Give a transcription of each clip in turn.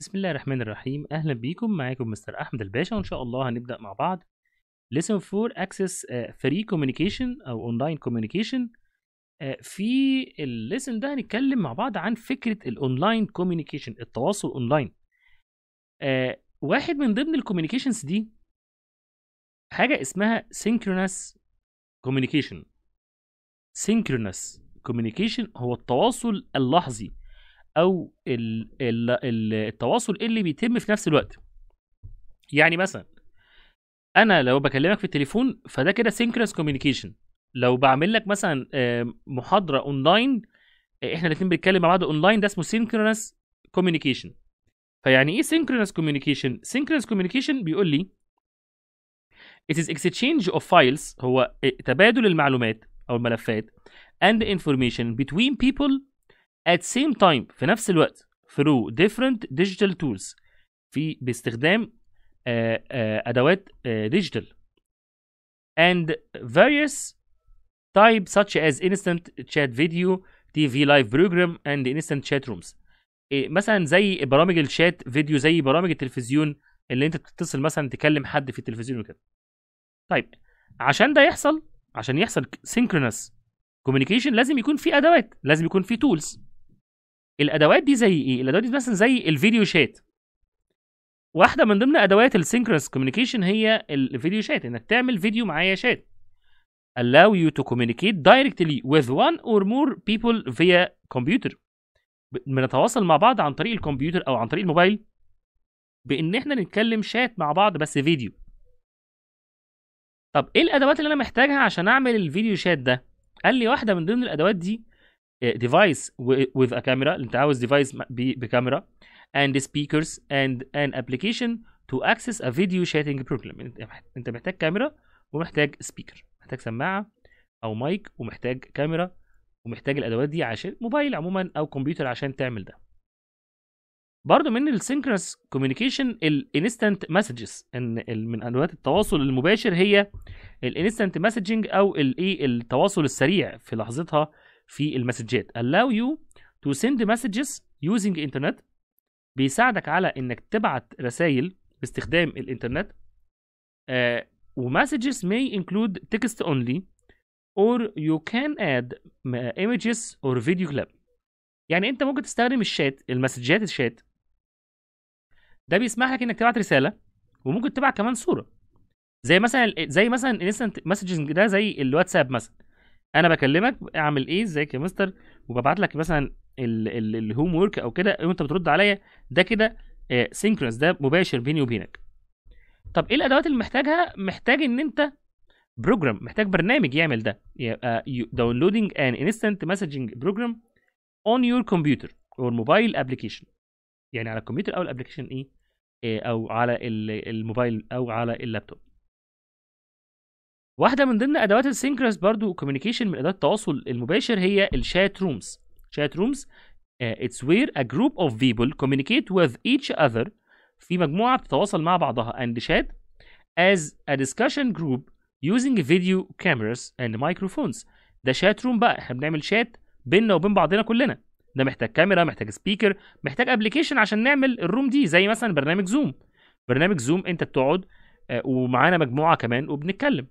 بسم الله الرحمن الرحيم اهلا بيكم معاكم مستر احمد الباشا وان شاء الله هنبدا مع بعض لسن فور اكسس فري كوميونيكيشن او اونلاين آه، كوميونيكيشن في الليسن ده هنتكلم مع بعض عن فكره الاونلاين كوميونيكيشن التواصل اونلاين آه، واحد من ضمن الكوميونيكيشنز دي حاجه اسمها سينكرونس كوميونيكيشن سينكرونس كوميونيكيشن هو التواصل اللحظي او الـ الـ التواصل اللي بيتم في نفس الوقت يعني مثلا انا لو بكلمك في التليفون فده كده سينكرونس كوميونيكيشن لو بعمل لك مثلا آه، محاضره اونلاين آه، احنا الاثنين بنتكلم مع بعض اونلاين ده اسمه سينكرونس كوميونيكيشن فيعني ايه سينكرونس كوميونيكيشن سينكرونس كوميونيكيشن بيقول لي It is exchange of files هو تبادل المعلومات او الملفات and information between people at same time في نفس الوقت through different digital tools في باستخدام آه، آه، ادوات ديجيتال آه، and various type such as instant chat video TV live program and instant chat rooms إيه، مثلا زي برامج الشات فيديو زي برامج التلفزيون اللي انت بتتصل مثلا تكلم حد في التلفزيون وكده طيب عشان ده يحصل عشان يحصل synchronous communication لازم يكون في ادوات لازم يكون في tools الادوات دي زي ايه الادوات دي مثلا زي الفيديو شات واحده من ضمن ادوات السينكرونس كوميونيكيشن هي الفيديو شات انك تعمل فيديو معايا شات allow you to communicate directly with one or more people via computer بنتواصل مع بعض عن طريق الكمبيوتر او عن طريق الموبايل بان احنا نتكلم شات مع بعض بس فيديو طب ايه الادوات اللي انا محتاجها عشان اعمل الفيديو شات ده قال لي واحده من ضمن الادوات دي ديفايس وذ ا كاميرا انت عاوز ديفايس بكاميرا and speakers and an application to access a video chatting program انت محتاج كاميرا ومحتاج سبيكر محتاج سماعه او مايك ومحتاج كاميرا ومحتاج الادوات دي عشان موبايل عموما او كمبيوتر عشان تعمل ده برضه من السينكرس كوميونيكيشن الانستنت مسجز ان من ادوات التواصل المباشر هي الانستنت مسجنج او الايه التواصل السريع في لحظتها في المسجات allow you to send messages using internet بيساعدك على انك تبعت رسائل باستخدام الانترنت uh, آه، messages may include text only or you can add images or video clip يعني انت ممكن تستخدم الشات المسجات الشات ده بيسمح لك انك تبعت رساله وممكن تبعت كمان صوره زي مثلا زي مثلا الانستنت مسجنج ده زي الواتساب مثلا انا بكلمك اعمل ايه ازيك يا مستر وببعت لك مثلا الهوم ورك او كده وانت بترد عليا ده كده سينكرونس آه، ده مباشر بيني وبينك طب ايه الادوات اللي محتاجها محتاج ان انت بروجرام محتاج برنامج يعمل ده يبقى داونلودنج ان انستنت مسجنج بروجرام اون يور كمبيوتر او موبايل ابلكيشن يعني على الكمبيوتر او الابلكيشن ايه آه، او على الموبايل او على اللابتوب واحده من ضمن ادوات السينكرس برضو كوميونيكيشن من ادوات التواصل المباشر هي الشات رومز شات رومز اتس وير ا جروب اوف بيبل كوميونيكيت وذ ايتش اذر في مجموعه بتتواصل مع بعضها اند شات as a discussion group using video cameras and microphones ده شات روم بقى احنا بنعمل شات بيننا وبين بعضنا كلنا ده محتاج كاميرا محتاج سبيكر محتاج ابلكيشن عشان نعمل الروم دي زي مثلا برنامج زوم برنامج زوم انت بتقعد آه، ومعانا مجموعه كمان وبنتكلم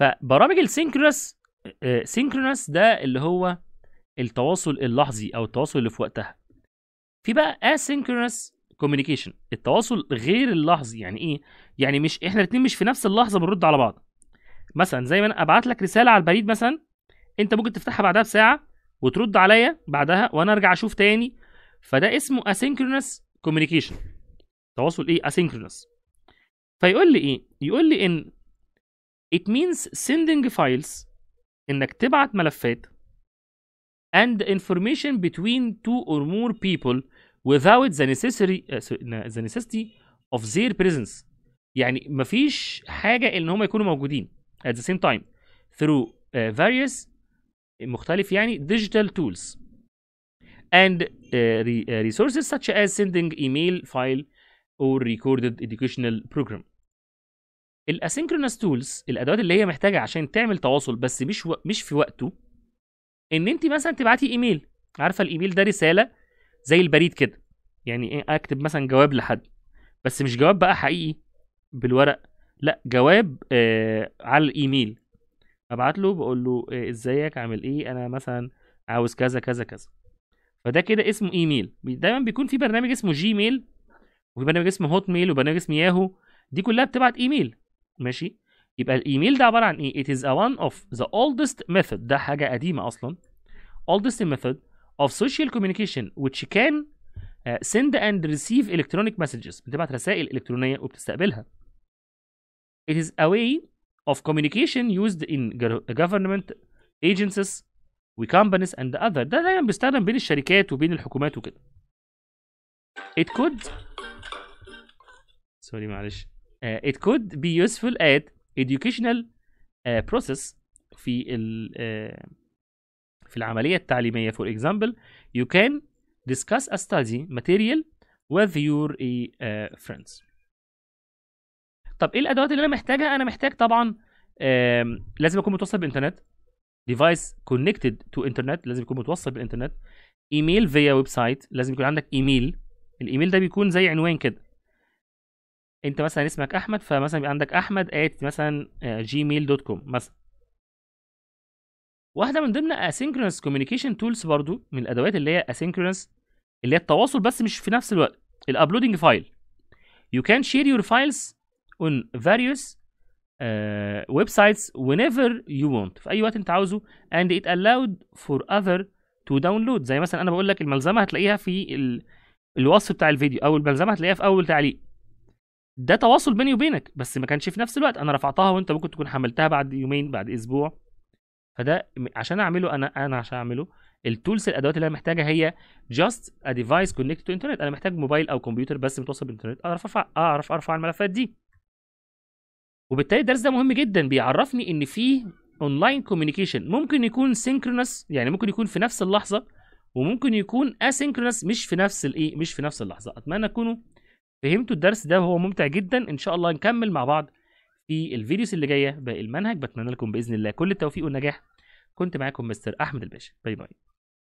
فبرامج السينكرونس آه، سينكرونس ده اللي هو التواصل اللحظي او التواصل اللي في وقتها في بقى اسينكرونس كوميونيكيشن التواصل غير اللحظي يعني ايه يعني مش احنا الاثنين مش في نفس اللحظه بنرد على بعض مثلا زي ما انا ابعت لك رساله على البريد مثلا انت ممكن تفتحها بعدها بساعه وترد عليا بعدها وانا ارجع اشوف تاني فده اسمه اسينكرونس كوميونيكيشن تواصل ايه اسينكرونس فيقول لي ايه يقول لي ان it means sending files انك تبعت ملفات and information between two or more people without the necessary the necessity of their presence يعني مفيش حاجه ان هم يكونوا موجودين at the same time through uh, various مختلف يعني digital tools and uh, re uh, resources such as sending email file or recorded educational program الاسينكرونس تولز الادوات اللي هي محتاجه عشان تعمل تواصل بس مش و... مش في وقته ان انت مثلا تبعتي ايميل عارفه الايميل ده رساله زي البريد كده يعني ايه اكتب مثلا جواب لحد بس مش جواب بقى حقيقي بالورق لا جواب آه على الايميل ابعت له بقول له آه، ازيك عامل ايه انا مثلا عاوز كذا كذا كذا فده كده اسمه ايميل دايما بيكون في برنامج اسمه جيميل وفي برنامج اسمه هوت ميل وبرنامج اسمه ياهو دي كلها بتبعت ايميل ماشي يبقى الايميل ده عباره عن ايه it is a one of the oldest method ده حاجه قديمه اصلا oldest method of social communication which can uh, send and receive electronic messages بتبعت رسائل الكترونيه وبتستقبلها it is a way of communication used in government agencies companies and other ده دايما بيستخدم بين الشركات وبين الحكومات وكده it could سوري معلش Uh, it could be useful at educational uh, process في ال uh, في العملية التعليمية for example you can discuss a study material with your uh, friends طب ايه الادوات اللي انا محتاجها انا محتاج طبعا لازم اكون متوصل بالانترنت ديفايس كونكتد تو انترنت لازم يكون متوصل بالانترنت ايميل via website لازم يكون عندك ايميل الايميل ده بيكون زي عنوان كده انت مثلا اسمك احمد فمثلا يبقى عندك احمد ات مثلا جيميل دوت كوم مثلا واحده من ضمن asynchronous communication tools برضو من الادوات اللي هي asynchronous اللي هي التواصل بس مش في نفس الوقت الابلودنج فايل you can share your files on various uh, websites whenever you want في اي وقت انت عاوزه and it allowed for other to download زي مثلا انا بقول لك الملزمه هتلاقيها في ال... الوصف بتاع الفيديو او الملزمه هتلاقيها في اول تعليق ده تواصل بيني وبينك بس ما كانش في نفس الوقت انا رفعتها وانت ممكن تكون حملتها بعد يومين بعد اسبوع فده عشان اعمله انا انا عشان اعمله التولز الادوات اللي انا محتاجها هي جاست ا ديفايس كونكت تو انترنت انا محتاج موبايل او كمبيوتر بس متوصل بالانترنت اعرف ارفع اعرف ارفع الملفات دي وبالتالي الدرس ده مهم جدا بيعرفني ان في اونلاين كوميونيكيشن ممكن يكون سينكرونس يعني ممكن يكون في نفس اللحظه وممكن يكون اسينكرونس مش في نفس الايه مش في نفس اللحظه اتمنى تكونوا فهمتوا الدرس ده وهو ممتع جدا ان شاء الله نكمل مع بعض في الفيديوز اللي جايه باقي المنهج بتمنى لكم باذن الله كل التوفيق والنجاح كنت معاكم مستر احمد الباشا باي باي